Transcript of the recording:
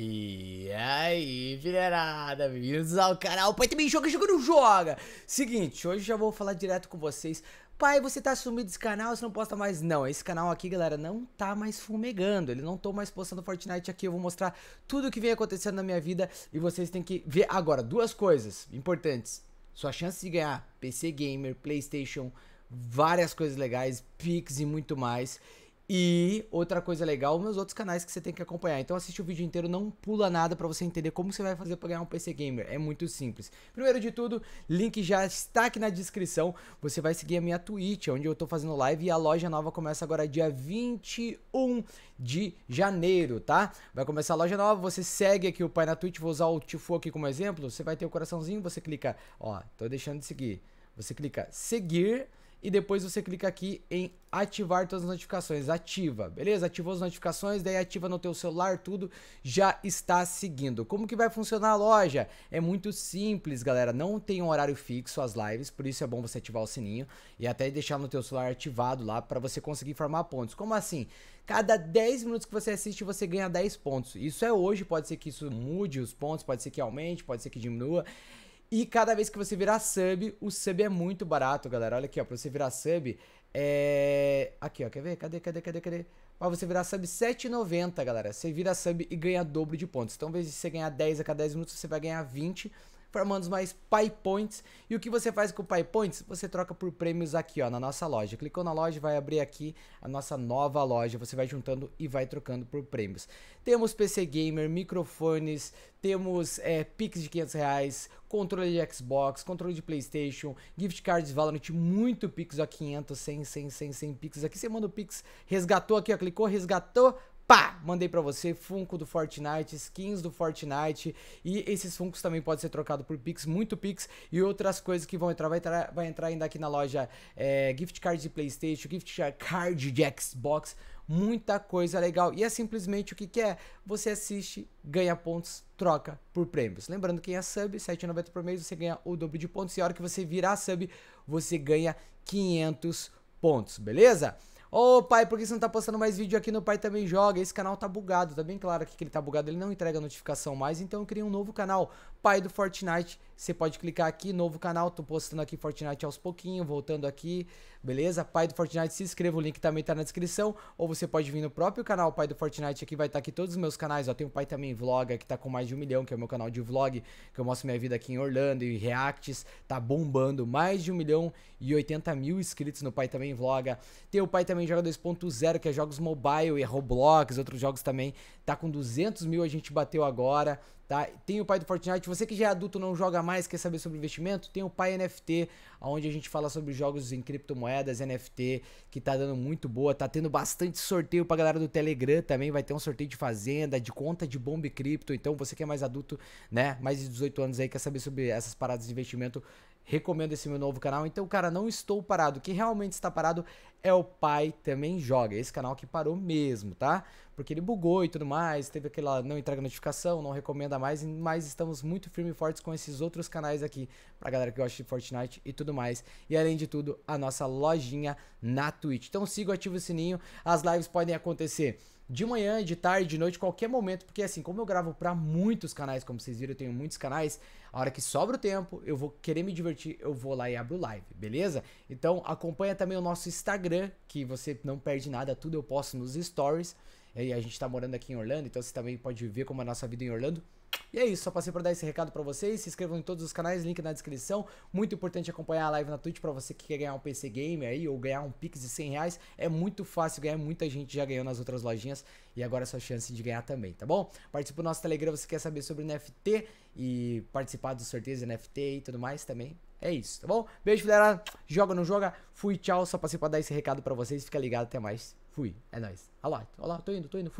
E aí, filerada, bem-vindos ao ah, canal Pai Também Joga, Joga Não Joga! Seguinte, hoje já vou falar direto com vocês. Pai, você tá sumido desse canal, você não posta mais. Não, esse canal aqui, galera, não tá mais fumegando. Ele não tô mais postando Fortnite aqui. Eu vou mostrar tudo o que vem acontecendo na minha vida. E vocês têm que ver agora duas coisas importantes. Sua chance de ganhar PC Gamer, Playstation, várias coisas legais, Pix e muito mais. E outra coisa legal, meus outros canais que você tem que acompanhar. Então assiste o vídeo inteiro, não pula nada para você entender como você vai fazer para ganhar um PC Gamer. É muito simples. Primeiro de tudo, link já está aqui na descrição. Você vai seguir a minha Twitch, onde eu tô fazendo live e a loja nova começa agora dia 21 de janeiro, tá? Vai começar a loja nova, você segue aqui o pai na Twitch, vou usar o Tifu aqui como exemplo. Você vai ter o coraçãozinho, você clica, ó, tô deixando de seguir. Você clica seguir e depois você clica aqui em ativar todas as notificações. Ativa, beleza? Ativou as notificações, daí ativa no teu celular, tudo já está seguindo. Como que vai funcionar a loja? É muito simples, galera. Não tem um horário fixo as lives, por isso é bom você ativar o sininho e até deixar no teu celular ativado lá para você conseguir formar pontos. Como assim? Cada 10 minutos que você assiste, você ganha 10 pontos. Isso é hoje, pode ser que isso mude os pontos, pode ser que aumente, pode ser que diminua. E cada vez que você virar sub, o sub é muito barato, galera. Olha aqui, ó, pra você virar sub, é... Aqui, ó, quer ver? Cadê, cadê, cadê, cadê? Ó, você virar sub 7,90, galera. Você vira sub e ganha dobro de pontos. Então, ao invés de você ganhar 10 a cada 10 minutos, você vai ganhar 20 formando os mais pie Points. E o que você faz com pie Points? Você troca por prêmios aqui, ó, na nossa loja. Clicou na loja, vai abrir aqui a nossa nova loja. Você vai juntando e vai trocando por prêmios. Temos PC Gamer, microfones, temos é, Pix de 500 reais, controle de Xbox, controle de Playstation, gift cards Valorant, muito Pix, ó, 500, 100, 100, 100, 100 Pix. Aqui você manda o Pix, resgatou aqui, ó, clicou, resgatou, pá, mandei para você Funko do Fortnite, skins do Fortnite e esses Funkos também podem ser trocados por Pix, muito Pix e outras coisas que vão entrar, vai entrar, vai entrar ainda aqui na loja é, gift cards de Playstation, gift card de Xbox, muita coisa legal e é simplesmente o que, que é, você assiste, ganha pontos, troca por prêmios. Lembrando quem é sub, 7,90 por mês, você ganha o dobro de pontos e a hora que você virar sub, você ganha 500 pontos, beleza? Ô oh, pai, por que você não tá postando mais vídeo aqui no Pai Também Joga? Esse canal tá bugado, tá bem claro aqui que ele tá bugado, ele não entrega notificação mais, então eu criei um novo canal, Pai do Fortnite. Você pode clicar aqui, novo canal, tô postando aqui Fortnite aos pouquinhos, voltando aqui, beleza? Pai do Fortnite, se inscreva, o link também tá na descrição, ou você pode vir no próprio canal Pai do Fortnite, aqui vai estar tá aqui todos os meus canais, ó, tem o Pai Também Vloga, que tá com mais de um milhão, que é o meu canal de vlog, que eu mostro minha vida aqui em Orlando e Reacts, tá bombando, mais de um milhão e 80 mil inscritos no Pai Também Vloga. Tem o Pai Também também joga 2.0, que é jogos mobile e é Roblox, outros jogos também. Tá com 200 mil, a gente bateu agora, tá? Tem o pai do Fortnite. Você que já é adulto, não joga mais, quer saber sobre investimento? Tem o pai NFT, onde a gente fala sobre jogos em criptomoedas, NFT, que tá dando muito boa. Tá tendo bastante sorteio pra galera do Telegram também. Vai ter um sorteio de fazenda, de conta de bomba cripto. Então, você que é mais adulto, né? Mais de 18 anos aí, quer saber sobre essas paradas de investimento? recomendo esse meu novo canal. Então, cara, não estou parado. O que realmente está parado é o Pai Também Joga. Esse canal que parou mesmo, tá? porque ele bugou e tudo mais, teve aquela não entrega notificação, não recomenda mais, mas estamos muito firme e fortes com esses outros canais aqui, pra galera que gosta de Fortnite e tudo mais. E além de tudo, a nossa lojinha na Twitch. Então siga, ativa o sininho, as lives podem acontecer de manhã, de tarde, de noite, qualquer momento, porque assim, como eu gravo para muitos canais, como vocês viram, eu tenho muitos canais, a hora que sobra o tempo, eu vou querer me divertir, eu vou lá e abro live, beleza? Então acompanha também o nosso Instagram, que você não perde nada, tudo eu posto nos stories. É, e a gente está morando aqui em Orlando, então você também pode ver como é a nossa vida é em Orlando. E é isso, só passei para dar esse recado para vocês. Se inscrevam em todos os canais, link na descrição. Muito importante acompanhar a live na Twitch para você que quer ganhar um PC Game aí ou ganhar um Pix de 100 reais. É muito fácil ganhar, muita gente já ganhou nas outras lojinhas e agora é sua chance de ganhar também, tá bom? Participe do nosso Telegram, você quer saber sobre NFT e participar dos sorteios NFT e tudo mais também. É isso, tá bom? Beijo, galera. Joga, não joga. Fui, tchau. Só passei pra dar esse recado pra vocês. Fica ligado, até mais. Fui. É nóis. Olha lá, olha lá, tô indo, tô indo. Fui.